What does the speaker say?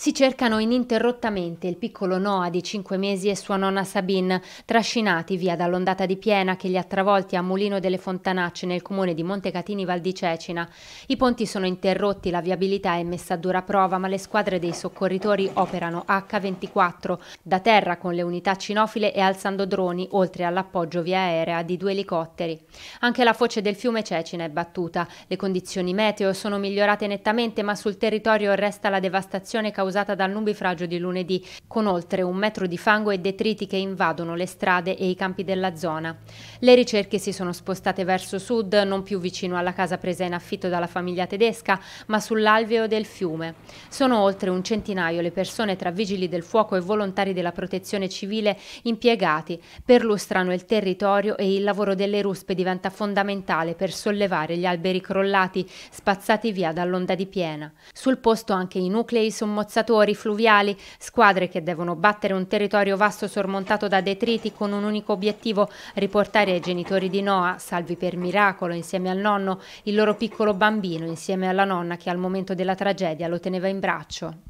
Si cercano ininterrottamente il piccolo Noah di 5 mesi e sua nonna Sabine, trascinati via dall'ondata di piena che li ha travolti a Mulino delle Fontanacce nel comune di Montecatini Val di Cecina. I ponti sono interrotti, la viabilità è messa a dura prova, ma le squadre dei soccorritori operano H24, da terra con le unità cinofile e alzando droni, oltre all'appoggio via aerea di due elicotteri. Anche la foce del fiume Cecina è battuta. Le condizioni meteo sono migliorate nettamente, ma sul territorio resta la devastazione causata causata dal nubifragio di lunedì, con oltre un metro di fango e detriti che invadono le strade e i campi della zona. Le ricerche si sono spostate verso sud, non più vicino alla casa presa in affitto dalla famiglia tedesca, ma sull'alveo del fiume. Sono oltre un centinaio le persone tra vigili del fuoco e volontari della protezione civile impiegati, perlustrano il territorio e il lavoro delle ruspe diventa fondamentale per sollevare gli alberi crollati, spazzati via dall'onda di piena. Sul posto anche i nuclei sommozzati forzatori fluviali, squadre che devono battere un territorio vasto sormontato da detriti con un unico obiettivo, riportare ai genitori di Noah, salvi per miracolo insieme al nonno, il loro piccolo bambino insieme alla nonna che al momento della tragedia lo teneva in braccio.